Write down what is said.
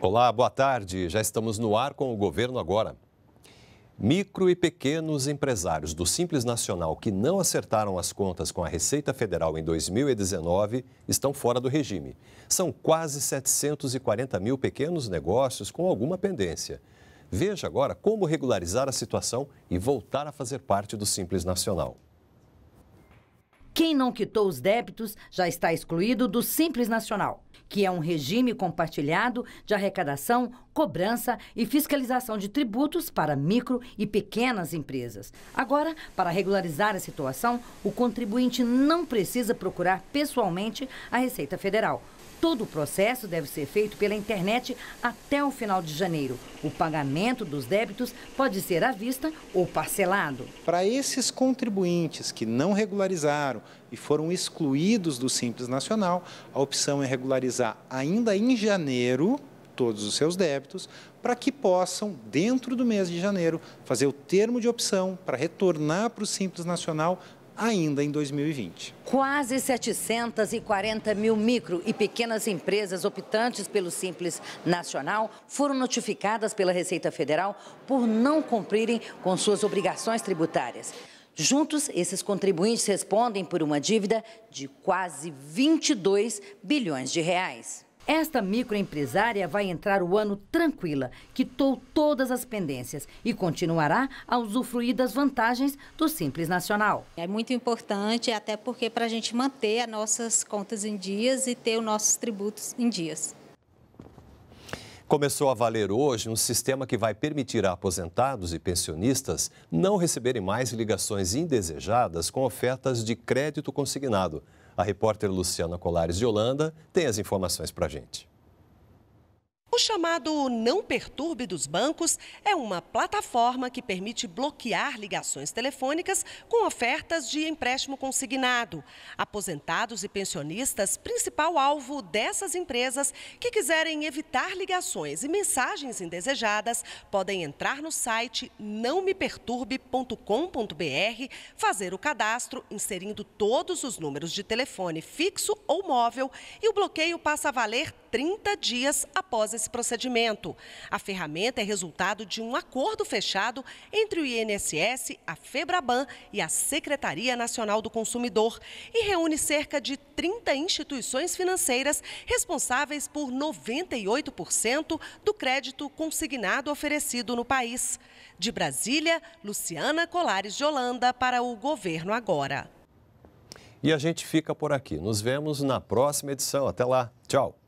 Olá, boa tarde. Já estamos no ar com o governo agora. Micro e pequenos empresários do Simples Nacional que não acertaram as contas com a Receita Federal em 2019 estão fora do regime. São quase 740 mil pequenos negócios com alguma pendência. Veja agora como regularizar a situação e voltar a fazer parte do Simples Nacional. Quem não quitou os débitos já está excluído do Simples Nacional que é um regime compartilhado de arrecadação, cobrança e fiscalização de tributos para micro e pequenas empresas. Agora, para regularizar a situação, o contribuinte não precisa procurar pessoalmente a Receita Federal. Todo o processo deve ser feito pela internet até o final de janeiro. O pagamento dos débitos pode ser à vista ou parcelado. Para esses contribuintes que não regularizaram e foram excluídos do Simples Nacional, a opção é regularizar ainda em janeiro todos os seus débitos, para que possam, dentro do mês de janeiro, fazer o termo de opção para retornar para o Simples Nacional ainda em 2020. Quase 740 mil micro e pequenas empresas optantes pelo Simples Nacional foram notificadas pela Receita Federal por não cumprirem com suas obrigações tributárias. Juntos, esses contribuintes respondem por uma dívida de quase 22 bilhões de reais. Esta microempresária vai entrar o ano tranquila, quitou todas as pendências e continuará a usufruir das vantagens do Simples Nacional. É muito importante, até porque para a gente manter as nossas contas em dias e ter os nossos tributos em dias. Começou a valer hoje um sistema que vai permitir a aposentados e pensionistas não receberem mais ligações indesejadas com ofertas de crédito consignado. A repórter Luciana Colares de Holanda tem as informações para a gente. O chamado Não Perturbe dos Bancos é uma plataforma que permite bloquear ligações telefônicas com ofertas de empréstimo consignado. Aposentados e pensionistas, principal alvo dessas empresas que quiserem evitar ligações e mensagens indesejadas, podem entrar no site nãomeperturbe.com.br, fazer o cadastro, inserindo todos os números de telefone fixo ou móvel, e o bloqueio passa a valer 30 dias após esse esse procedimento. A ferramenta é resultado de um acordo fechado entre o INSS, a FEBRABAN e a Secretaria Nacional do Consumidor e reúne cerca de 30 instituições financeiras responsáveis por 98% do crédito consignado oferecido no país. De Brasília, Luciana Colares de Holanda para o Governo Agora. E a gente fica por aqui. Nos vemos na próxima edição. Até lá. Tchau.